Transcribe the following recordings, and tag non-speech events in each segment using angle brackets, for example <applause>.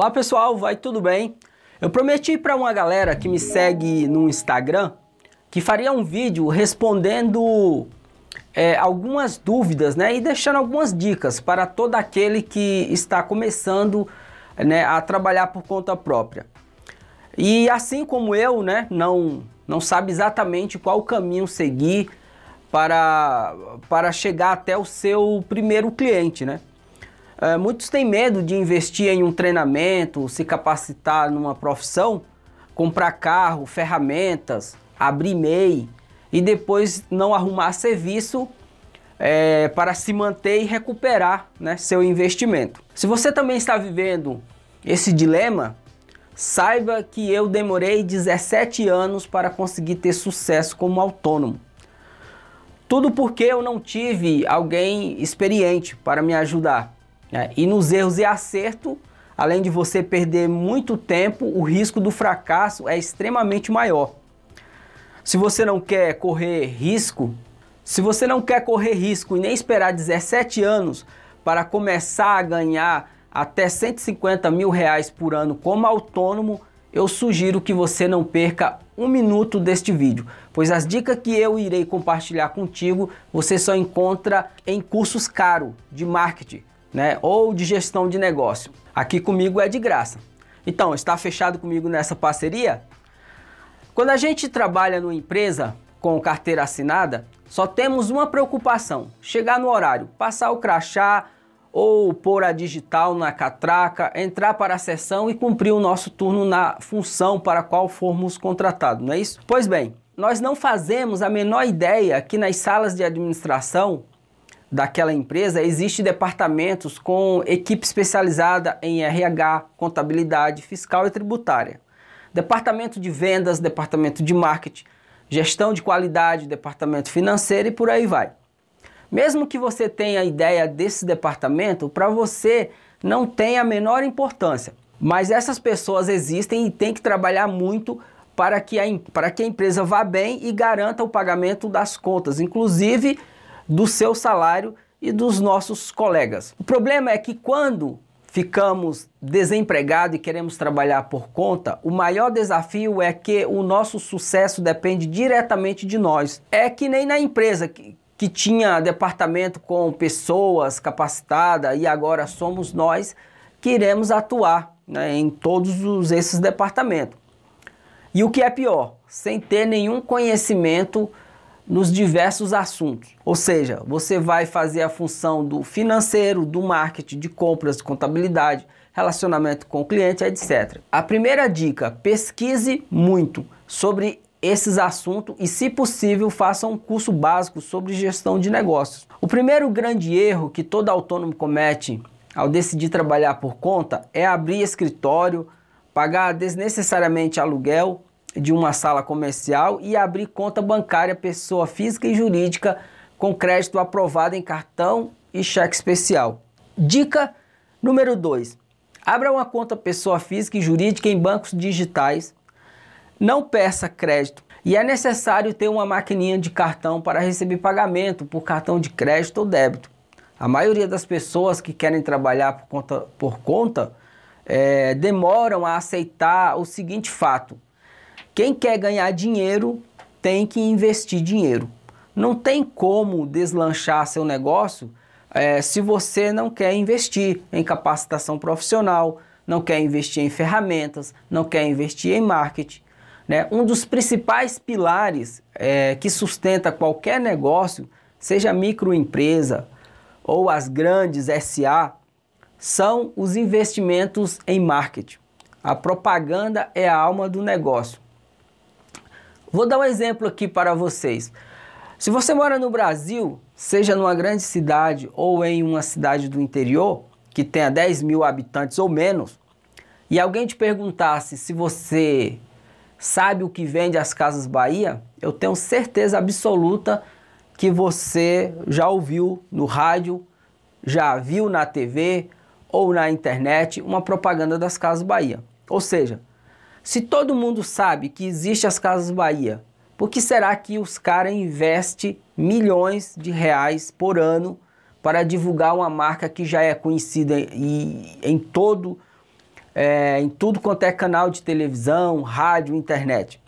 Olá pessoal, vai tudo bem? Eu prometi para uma galera que me segue no Instagram que faria um vídeo respondendo é, algumas dúvidas né, e deixando algumas dicas para todo aquele que está começando né, a trabalhar por conta própria. E assim como eu, né, não, não sabe exatamente qual caminho seguir para, para chegar até o seu primeiro cliente, né? É, muitos têm medo de investir em um treinamento, se capacitar numa profissão, comprar carro, ferramentas, abrir MEI e depois não arrumar serviço é, para se manter e recuperar né, seu investimento. Se você também está vivendo esse dilema, saiba que eu demorei 17 anos para conseguir ter sucesso como autônomo. Tudo porque eu não tive alguém experiente para me ajudar. Né? E nos erros e acerto, além de você perder muito tempo, o risco do fracasso é extremamente maior. Se você não quer correr risco, se você não quer correr risco e nem esperar 17 anos para começar a ganhar até 150 mil reais por ano como autônomo, eu sugiro que você não perca um minuto deste vídeo, pois as dicas que eu irei compartilhar contigo você só encontra em cursos caros de marketing né? Ou de gestão de negócio. Aqui comigo é de graça. Então, está fechado comigo nessa parceria? Quando a gente trabalha numa empresa com carteira assinada, só temos uma preocupação: chegar no horário, passar o crachá ou pôr a digital na catraca, entrar para a sessão e cumprir o nosso turno na função para a qual formos contratados, não é isso? Pois bem, nós não fazemos a menor ideia que nas salas de administração daquela empresa, existem departamentos com equipe especializada em RH, contabilidade, fiscal e tributária. Departamento de vendas, departamento de marketing, gestão de qualidade, departamento financeiro e por aí vai. Mesmo que você tenha a ideia desse departamento, para você não tem a menor importância. Mas essas pessoas existem e tem que trabalhar muito para que, a, para que a empresa vá bem e garanta o pagamento das contas. Inclusive, do seu salário e dos nossos colegas. O problema é que quando ficamos desempregados e queremos trabalhar por conta, o maior desafio é que o nosso sucesso depende diretamente de nós. É que nem na empresa que, que tinha departamento com pessoas capacitadas e agora somos nós que iremos atuar né, em todos os, esses departamentos. E o que é pior, sem ter nenhum conhecimento nos diversos assuntos. Ou seja, você vai fazer a função do financeiro, do marketing, de compras, de contabilidade, relacionamento com o cliente, etc. A primeira dica: pesquise muito sobre esses assuntos e, se possível, faça um curso básico sobre gestão de negócios. O primeiro grande erro que todo autônomo comete ao decidir trabalhar por conta é abrir escritório, pagar desnecessariamente aluguel de uma sala comercial e abrir conta bancária pessoa física e jurídica com crédito aprovado em cartão e cheque especial. Dica número 2. Abra uma conta pessoa física e jurídica em bancos digitais. Não peça crédito e é necessário ter uma maquininha de cartão para receber pagamento por cartão de crédito ou débito. A maioria das pessoas que querem trabalhar por conta, por conta é, demoram a aceitar o seguinte fato: quem quer ganhar dinheiro tem que investir dinheiro. Não tem como deslanchar seu negócio é, se você não quer investir em capacitação profissional, não quer investir em ferramentas, não quer investir em marketing. Né? Um dos principais pilares é, que sustenta qualquer negócio, seja microempresa ou as grandes SA, são os investimentos em marketing. A propaganda é a alma do negócio. Vou dar um exemplo aqui para vocês. Se você mora no Brasil, seja numa grande cidade ou em uma cidade do interior, que tenha 10 mil habitantes ou menos, e alguém te perguntasse se você sabe o que vende as Casas Bahia, eu tenho certeza absoluta que você já ouviu no rádio, já viu na TV ou na internet uma propaganda das Casas Bahia. Ou seja, se todo mundo sabe que existe as Casas Bahia, por que será que os caras investem milhões de reais por ano para divulgar uma marca que já é conhecida em, em todo é, em tudo quanto é canal de televisão, rádio, internet?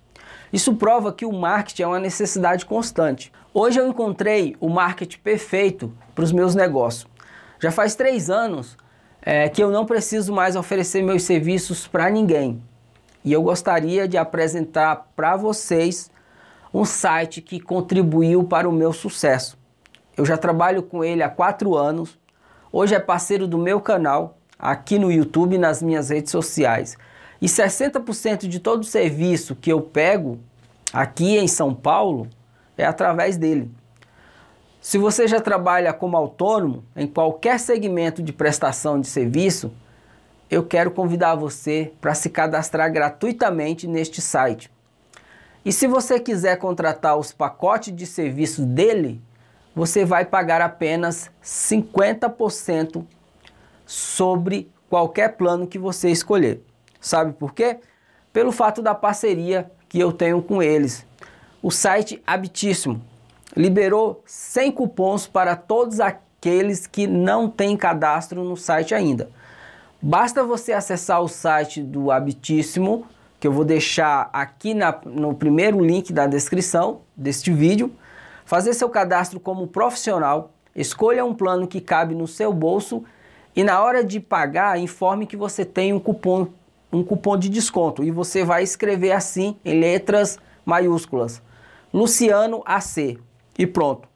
Isso prova que o marketing é uma necessidade constante. Hoje eu encontrei o marketing perfeito para os meus negócios. Já faz três anos é, que eu não preciso mais oferecer meus serviços para ninguém. E eu gostaria de apresentar para vocês um site que contribuiu para o meu sucesso. Eu já trabalho com ele há quatro anos. Hoje é parceiro do meu canal, aqui no YouTube e nas minhas redes sociais. E 60% de todo o serviço que eu pego aqui em São Paulo é através dele. Se você já trabalha como autônomo em qualquer segmento de prestação de serviço, eu quero convidar você para se cadastrar gratuitamente neste site. E se você quiser contratar os pacotes de serviço dele, você vai pagar apenas 50% sobre qualquer plano que você escolher. Sabe por quê? Pelo fato da parceria que eu tenho com eles. O site Habitíssimo liberou 100 cupons para todos aqueles que não têm cadastro no site ainda. Basta você acessar o site do Habitíssimo, que eu vou deixar aqui na, no primeiro link da descrição deste vídeo, fazer seu cadastro como profissional, escolha um plano que cabe no seu bolso e na hora de pagar, informe que você tem um cupom, um cupom de desconto e você vai escrever assim em letras maiúsculas, Luciano AC e pronto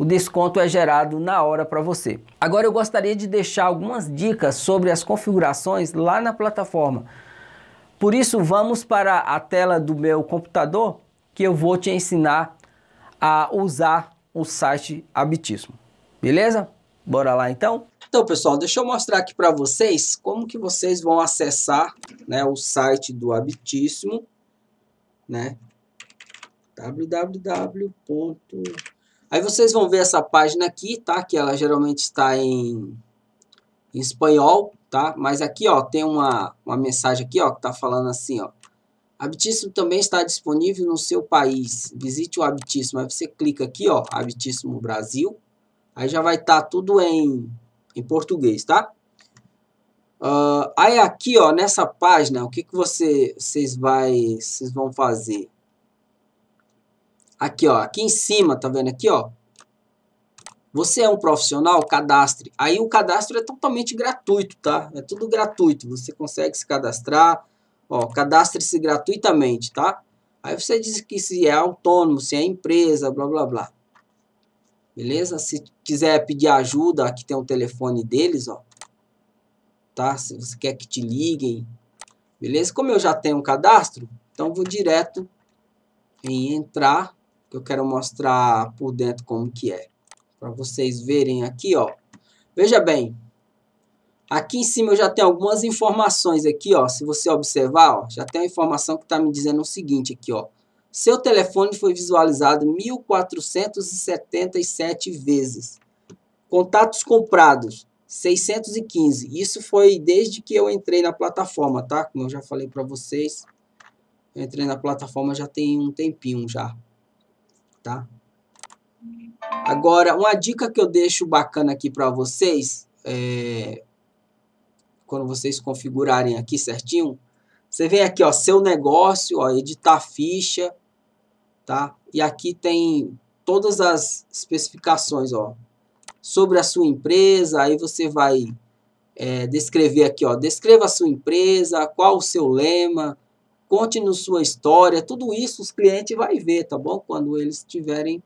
o desconto é gerado na hora para você. Agora eu gostaria de deixar algumas dicas sobre as configurações lá na plataforma. Por isso vamos para a tela do meu computador que eu vou te ensinar a usar o site Habitismo. Beleza? Bora lá então? Então pessoal, deixa eu mostrar aqui para vocês como que vocês vão acessar né, o site do Abitismo. né? www Aí vocês vão ver essa página aqui, tá? Que ela geralmente está em, em espanhol, tá? Mas aqui, ó, tem uma, uma mensagem aqui, ó, que tá falando assim, ó. Habitíssimo também está disponível no seu país. Visite o Habitíssimo. Aí você clica aqui, ó, Habitíssimo Brasil. Aí já vai estar tá tudo em, em português, tá? Uh, aí aqui, ó, nessa página, o que, que você, vocês, vai, vocês vão fazer? Aqui, ó, aqui em cima, tá vendo aqui, ó? Você é um profissional? Cadastre. Aí o cadastro é totalmente gratuito, tá? É tudo gratuito. Você consegue se cadastrar. Ó, cadastre-se gratuitamente, tá? Aí você diz que se é autônomo, se é empresa, blá, blá, blá. Beleza? Se quiser pedir ajuda, aqui tem o um telefone deles, ó. Tá? Se você quer que te liguem. Beleza? Como eu já tenho um cadastro, então vou direto em entrar que eu quero mostrar por dentro como que é. Para vocês verem aqui, ó. Veja bem, aqui em cima eu já tenho algumas informações aqui, ó. Se você observar, ó, já tem uma informação que está me dizendo o seguinte aqui, ó. Seu telefone foi visualizado 1.477 vezes. Contatos comprados, 615. Isso foi desde que eu entrei na plataforma, tá? Como eu já falei para vocês, eu entrei na plataforma já tem um tempinho já tá? Agora, uma dica que eu deixo bacana aqui para vocês, é, quando vocês configurarem aqui certinho, você vem aqui, ó, seu negócio, ó, editar ficha, tá? E aqui tem todas as especificações, ó, sobre a sua empresa, aí você vai é, descrever aqui, ó, descreva a sua empresa, qual o seu lema, Conte-nos sua história, tudo isso os clientes vão ver, tá bom? Quando eles estiverem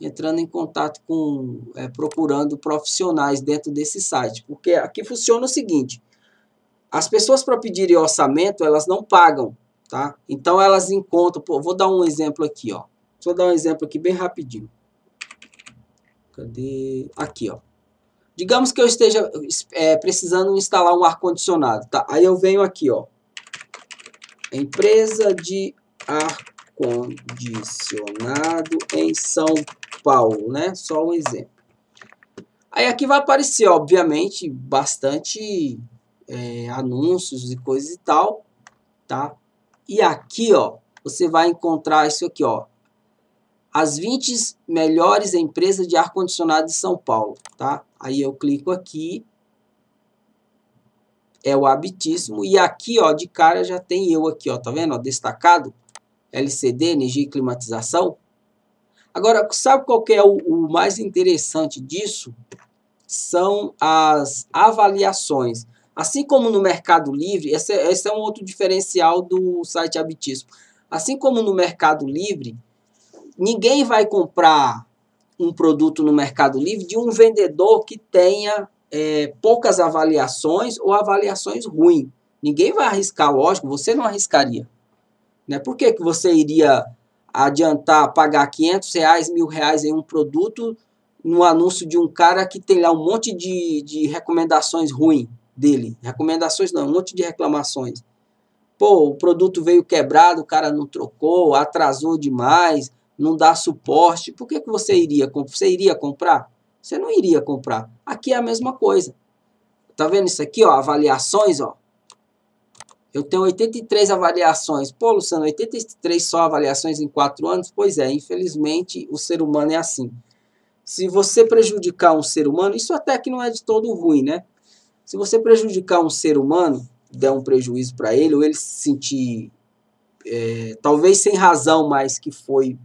entrando em contato com, é, procurando profissionais dentro desse site. Porque aqui funciona o seguinte, as pessoas para pedirem orçamento, elas não pagam, tá? Então elas encontram, pô, vou dar um exemplo aqui, ó. Vou dar um exemplo aqui bem rapidinho. Cadê? Aqui, ó. Digamos que eu esteja é, precisando instalar um ar-condicionado, tá? Aí eu venho aqui, ó. Empresa de ar-condicionado em São Paulo, né? Só um exemplo. Aí aqui vai aparecer, obviamente, bastante é, anúncios e coisas e tal, tá? E aqui, ó, você vai encontrar isso aqui, ó. As 20 melhores empresas de ar-condicionado de São Paulo, tá? Aí eu clico aqui é o Habitismo E aqui, ó, de cara já tem eu aqui, ó, tá vendo? Ó, destacado, LCD, energia e climatização. Agora, sabe qual que é o, o mais interessante disso? São as avaliações. Assim como no Mercado Livre, esse, é, esse é um outro diferencial do site Habitismo. Assim como no Mercado Livre, ninguém vai comprar um produto no Mercado Livre de um vendedor que tenha é, poucas avaliações ou avaliações ruins. Ninguém vai arriscar, lógico, você não arriscaria. Né? Por que, que você iria adiantar pagar 500 reais, mil reais em um produto no anúncio de um cara que tem lá um monte de, de recomendações ruins dele? Recomendações não, um monte de reclamações. Pô, o produto veio quebrado, o cara não trocou, atrasou demais, não dá suporte. Por que, que você iria? Você iria comprar? você não iria comprar. Aqui é a mesma coisa. Tá vendo isso aqui, ó? Avaliações, ó. Eu tenho 83 avaliações. Pô, Luciano, 83 só avaliações em 4 anos? Pois é, infelizmente o ser humano é assim. Se você prejudicar um ser humano, isso até que não é de todo ruim, né? Se você prejudicar um ser humano, der um prejuízo para ele, ou ele se sentir, é, talvez sem razão, mas que foi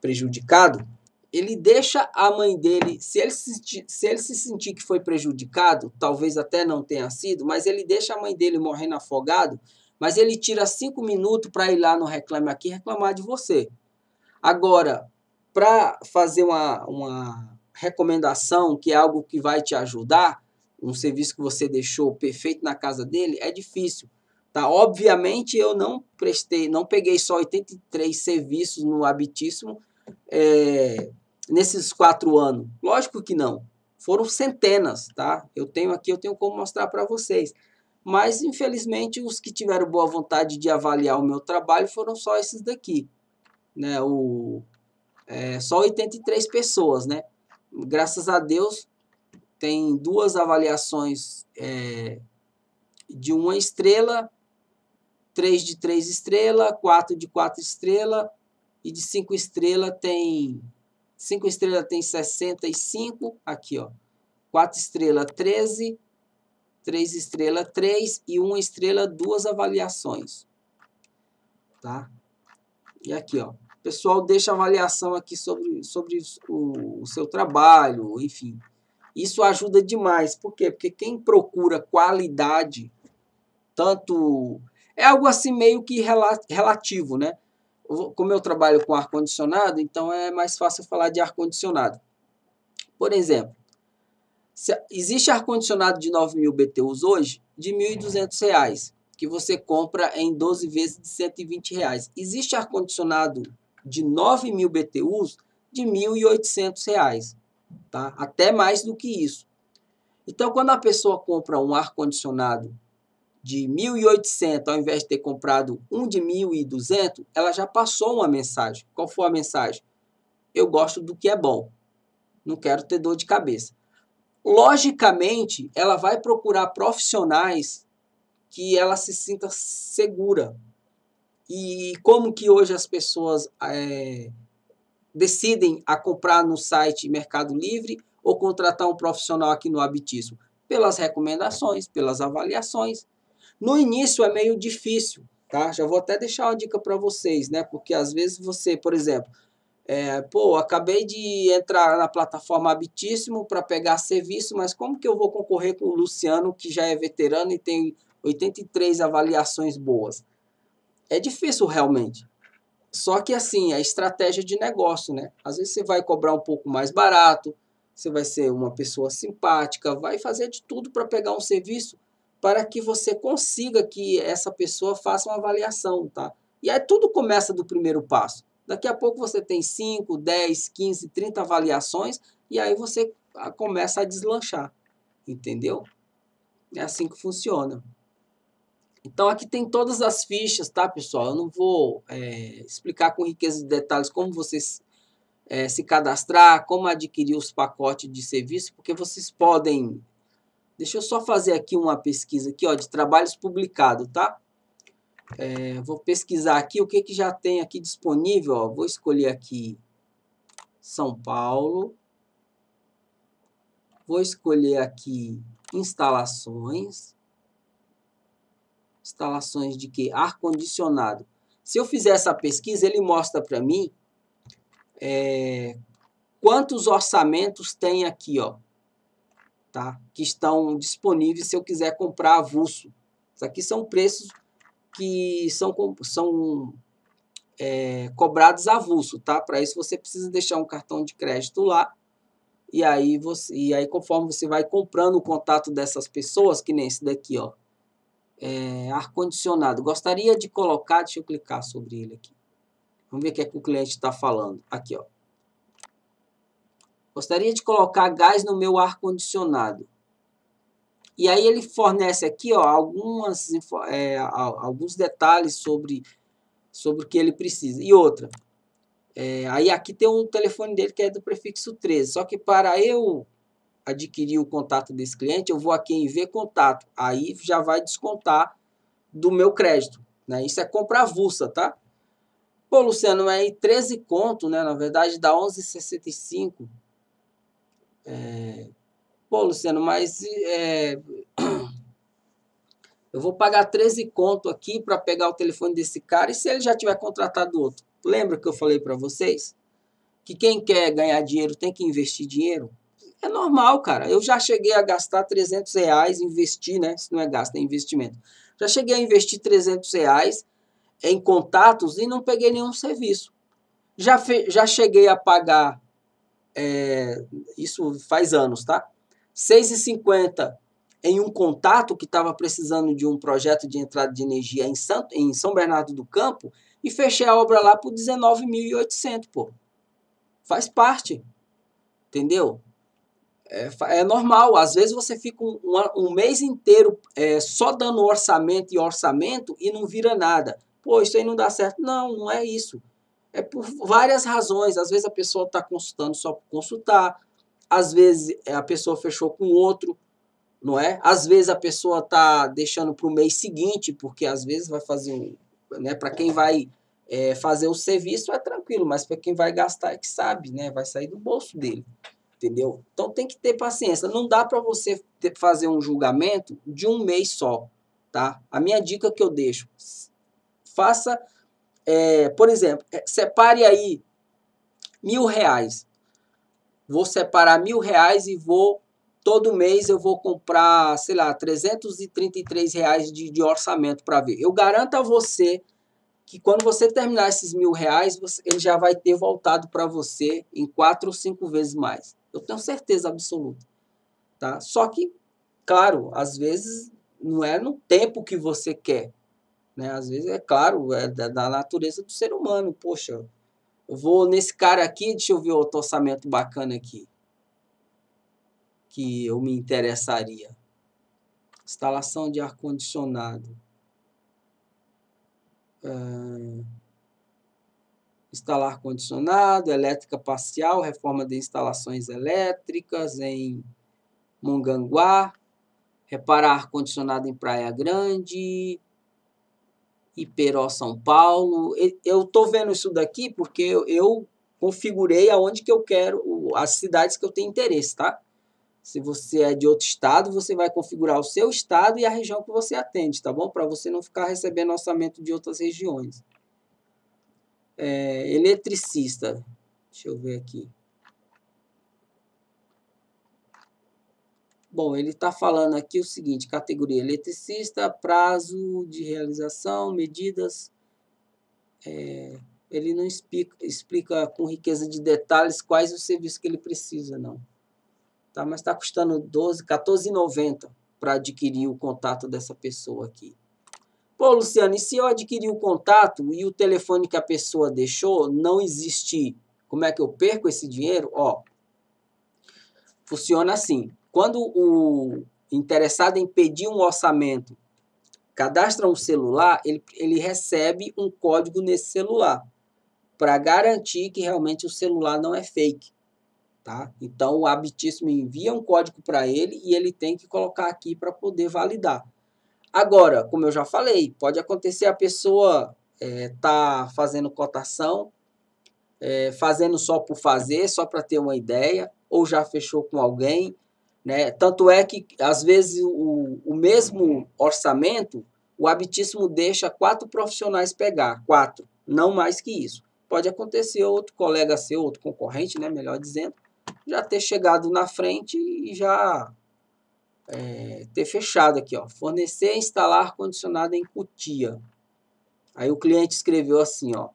prejudicado, ele deixa a mãe dele, se ele, se, se ele se sentir que foi prejudicado, talvez até não tenha sido, mas ele deixa a mãe dele morrendo afogado, mas ele tira cinco minutos para ir lá no Reclame Aqui reclamar de você. Agora, para fazer uma, uma recomendação, que é algo que vai te ajudar, um serviço que você deixou perfeito na casa dele, é difícil. Tá? Obviamente, eu não prestei, não peguei só 83 serviços no Habitíssimo, é, nesses quatro anos? Lógico que não. Foram centenas, tá? Eu tenho aqui, eu tenho como mostrar para vocês. Mas, infelizmente, os que tiveram boa vontade de avaliar o meu trabalho foram só esses daqui. Né? O, é, só 83 pessoas, né? Graças a Deus, tem duas avaliações é, de uma estrela, três de três estrelas, quatro de quatro estrelas, e de cinco estrelas tem 5 estrelas tem 65, aqui ó. 4 estrelas 13, 3 estrelas 3 e 1 estrela duas avaliações. Tá? E aqui ó. O pessoal deixa avaliação aqui sobre, sobre o, o seu trabalho, enfim. Isso ajuda demais. Por quê? Porque quem procura qualidade, tanto. É algo assim meio que relativo, né? como eu trabalho com ar-condicionado, então é mais fácil falar de ar-condicionado. Por exemplo, existe ar-condicionado de 9.000 BTUs hoje de R$ 1.200, que você compra em 12 vezes de R$ 120. Reais. Existe ar-condicionado de 9.000 BTUs de R$ 1.800, tá? até mais do que isso. Então, quando a pessoa compra um ar-condicionado de 1.800, ao invés de ter comprado um de 1.200, ela já passou uma mensagem. Qual foi a mensagem? Eu gosto do que é bom. Não quero ter dor de cabeça. Logicamente, ela vai procurar profissionais que ela se sinta segura. E como que hoje as pessoas é, decidem a comprar no site Mercado Livre ou contratar um profissional aqui no Habitismo? Pelas recomendações, pelas avaliações. No início é meio difícil, tá? Já vou até deixar uma dica para vocês, né? Porque às vezes você, por exemplo, é, pô, acabei de entrar na plataforma Habitíssimo para pegar serviço, mas como que eu vou concorrer com o Luciano, que já é veterano e tem 83 avaliações boas? É difícil realmente. Só que assim, a é estratégia de negócio, né? Às vezes você vai cobrar um pouco mais barato, você vai ser uma pessoa simpática, vai fazer de tudo para pegar um serviço para que você consiga que essa pessoa faça uma avaliação, tá? E aí tudo começa do primeiro passo. Daqui a pouco você tem 5, 10, 15, 30 avaliações e aí você ah, começa a deslanchar, entendeu? É assim que funciona. Então aqui tem todas as fichas, tá pessoal? Eu não vou é, explicar com riqueza de detalhes como vocês é, se cadastrar, como adquirir os pacotes de serviço, porque vocês podem Deixa eu só fazer aqui uma pesquisa aqui, ó, de trabalhos publicados, tá? É, vou pesquisar aqui o que, que já tem aqui disponível, ó. Vou escolher aqui São Paulo. Vou escolher aqui instalações. Instalações de que? Ar-condicionado. Se eu fizer essa pesquisa, ele mostra para mim é, quantos orçamentos tem aqui, ó tá? que estão disponíveis se eu quiser comprar avulso. Isso aqui são preços que são, são é, cobrados avulso, tá? Para isso você precisa deixar um cartão de crédito lá e aí você e aí conforme você vai comprando o contato dessas pessoas, que nem esse daqui, ó, é, ar condicionado. Gostaria de colocar, deixa eu clicar sobre ele aqui. Vamos ver o que, é que o cliente está falando. Aqui, ó. Gostaria de colocar gás no meu ar-condicionado. E aí ele fornece aqui ó, algumas, é, alguns detalhes sobre, sobre o que ele precisa. E outra, é, aí aqui tem um telefone dele que é do prefixo 13. Só que para eu adquirir o contato desse cliente, eu vou aqui em ver contato. Aí já vai descontar do meu crédito. Né? Isso é compra avulsa, tá? Pô, Luciano, mas aí 13 conto, né? Na verdade dá 11,65. É, Pô, Luciano, mas é, <clears throat> eu vou pagar 13 conto aqui para pegar o telefone desse cara e se ele já tiver contratado outro? Lembra que eu falei para vocês? Que quem quer ganhar dinheiro tem que investir dinheiro? É normal, cara. Eu já cheguei a gastar 300 reais, investir, né? Se não é gasto, é investimento. Já cheguei a investir 300 reais em contatos e não peguei nenhum serviço. Já, fe, já cheguei a pagar é, isso faz anos, tá? 6,50 em um contato que estava precisando de um projeto de entrada de energia em, Santo, em São Bernardo do Campo e fechei a obra lá por 19.800, pô. Faz parte, entendeu? É, é, normal, às vezes você fica um, um mês inteiro é, só dando orçamento e orçamento e não vira nada. Pô, isso aí não dá certo. Não, não é isso. É por várias razões. Às vezes a pessoa está consultando só para consultar, às vezes é, a pessoa fechou com outro, não é? Às vezes a pessoa está deixando para o mês seguinte, porque às vezes vai fazer um. Né, para quem vai é, fazer o serviço é tranquilo, mas para quem vai gastar é que sabe, né? Vai sair do bolso dele, entendeu? Então tem que ter paciência. Não dá para você ter, fazer um julgamento de um mês só, tá? A minha dica que eu deixo, faça é, por exemplo, é, separe aí mil reais. Vou separar mil reais e vou todo mês eu vou comprar, sei lá, 333 reais de, de orçamento para ver. Eu garanto a você que quando você terminar esses mil reais, você, ele já vai ter voltado para você em quatro ou cinco vezes mais. Eu tenho certeza absoluta. Tá? Só que, claro, às vezes não é no tempo que você quer. Né? Às vezes, é claro, é da, da natureza do ser humano. Poxa, eu vou nesse cara aqui, deixa eu ver outro orçamento bacana aqui. Que eu me interessaria. Instalação de ar-condicionado. Ah, instalar ar-condicionado, elétrica parcial, reforma de instalações elétricas em Mongaguá, reparar ar-condicionado em Praia Grande, Iperó São Paulo. Eu estou vendo isso daqui porque eu configurei aonde que eu quero, as cidades que eu tenho interesse, tá? Se você é de outro estado, você vai configurar o seu estado e a região que você atende, tá bom? Para você não ficar recebendo orçamento de outras regiões. É, eletricista. Deixa eu ver aqui. Bom, ele está falando aqui o seguinte, categoria eletricista, prazo de realização, medidas. É, ele não explica, explica com riqueza de detalhes quais os serviços que ele precisa, não. Tá, mas está custando 12, 14,90 para adquirir o contato dessa pessoa aqui. Pô, Luciano, e se eu adquirir o contato e o telefone que a pessoa deixou não existir, como é que eu perco esse dinheiro? Ó, funciona assim. Quando o interessado em pedir um orçamento cadastra um celular, ele, ele recebe um código nesse celular para garantir que realmente o celular não é fake. Tá? Então o Abitíssimo envia um código para ele e ele tem que colocar aqui para poder validar. Agora, como eu já falei, pode acontecer a pessoa é, tá fazendo cotação, é, fazendo só por fazer, só para ter uma ideia, ou já fechou com alguém, né? Tanto é que, às vezes, o, o mesmo orçamento, o habitíssimo deixa quatro profissionais pegar, quatro, não mais que isso. Pode acontecer outro colega seu, outro concorrente, né, melhor dizendo, já ter chegado na frente e já é, ter fechado aqui, ó, fornecer e instalar ar-condicionado em cutia. Aí o cliente escreveu assim, ó,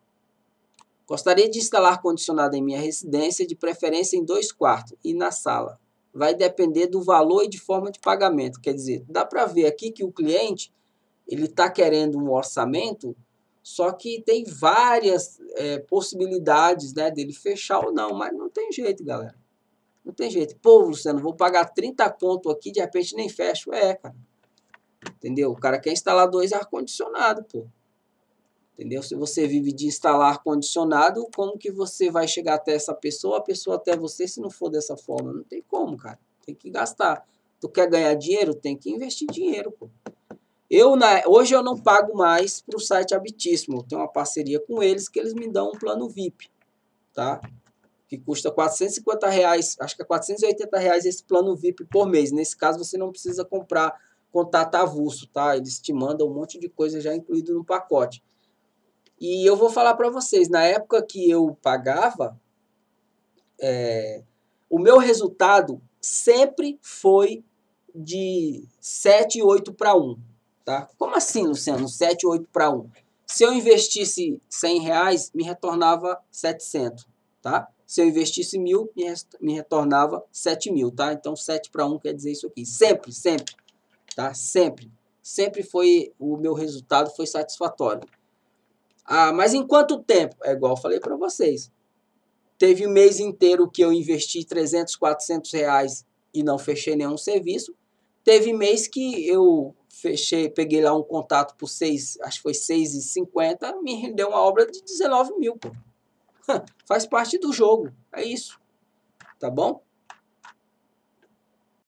gostaria de instalar ar-condicionado em minha residência, de preferência em dois quartos e na sala vai depender do valor e de forma de pagamento. Quer dizer, dá para ver aqui que o cliente ele está querendo um orçamento, só que tem várias é, possibilidades né, dele fechar ou não, mas não tem jeito, galera. Não tem jeito. Pô, Luciano, vou pagar 30 conto aqui, de repente nem fecho. É, cara. Entendeu? O cara quer instalar dois ar-condicionado, pô. Entendeu? Se você vive de instalar condicionado, como que você vai chegar até essa pessoa, a pessoa até você, se não for dessa forma? Não tem como, cara. Tem que gastar. Tu quer ganhar dinheiro? Tem que investir dinheiro, pô. Eu, hoje eu não pago mais para o site Habitismo. Eu tenho uma parceria com eles que eles me dão um plano VIP, tá? Que custa 450 reais, acho que é 480 reais esse plano VIP por mês. Nesse caso, você não precisa comprar contato avulso, tá? Eles te mandam um monte de coisa já incluído no pacote. E eu vou falar para vocês, na época que eu pagava, é, o meu resultado sempre foi de 7, 8 para 1. Tá? Como assim, Luciano? 7, 8 para 1? Se eu investisse 100 reais, me retornava 700. Tá? Se eu investisse 1.000, me retornava 7.000. Tá? Então, 7 para 1 quer dizer isso aqui. Sempre, sempre. Tá? Sempre. Sempre foi o meu resultado foi satisfatório. Ah, mas em quanto tempo? É igual eu falei para vocês. Teve um mês inteiro que eu investi 300, 400 reais e não fechei nenhum serviço. Teve mês que eu fechei, peguei lá um contato por seis, acho que foi 6,50, me rendeu uma obra de 19 mil. Faz parte do jogo, é isso. Tá bom?